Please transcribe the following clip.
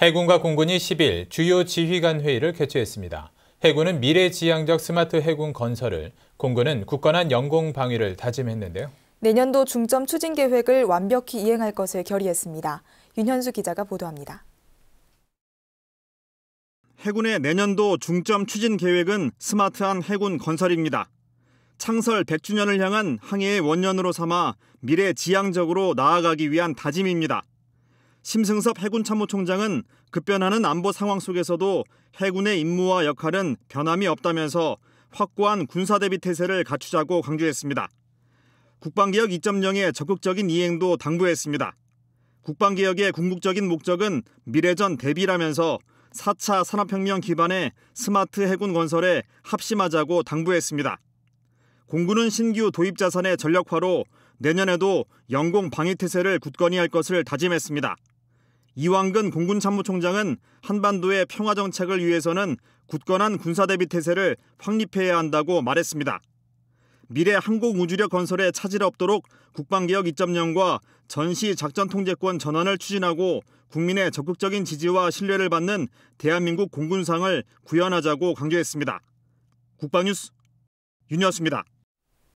해군과 공군이 10일 주요 지휘관 회의를 개최했습니다. 해군은 미래지향적 스마트 해군 건설을, 공군은 굳건한 영공 방위를 다짐했는데요. 내년도 중점 추진 계획을 완벽히 이행할 것을 결의했습니다. 윤현수 기자가 보도합니다. 해군의 내년도 중점 추진 계획은 스마트한 해군 건설입니다. 창설 100주년을 향한 항해의 원년으로 삼아 미래 지향적으로 나아가기 위한 다짐입니다. 심승섭 해군 참모총장은 급변하는 안보 상황 속에서도 해군의 임무와 역할은 변함이 없다면서 확고한 군사 대비 태세를 갖추자고 강조했습니다. 국방개혁 2.0의 적극적인 이행도 당부했습니다. 국방개혁의 궁극적인 목적은 미래전 대비라면서 4차 산업혁명 기반의 스마트 해군 건설에 합심하자고 당부했습니다. 공군은 신규 도입 자산의 전력화로 내년에도 영공 방위태세를 굳건히 할 것을 다짐했습니다. 이왕근 공군참모총장은 한반도의 평화 정책을 위해서는 굳건한 군사대비 태세를 확립해야 한다고 말했습니다. 미래 항공우주력 건설에 차질 없도록 국방개혁 2.0과 전시 작전통제권 전환을 추진하고 국민의 적극적인 지지와 신뢰를 받는 대한민국 공군상을 구현하자고 강조했습니다. 국방뉴스 윤여수입니다.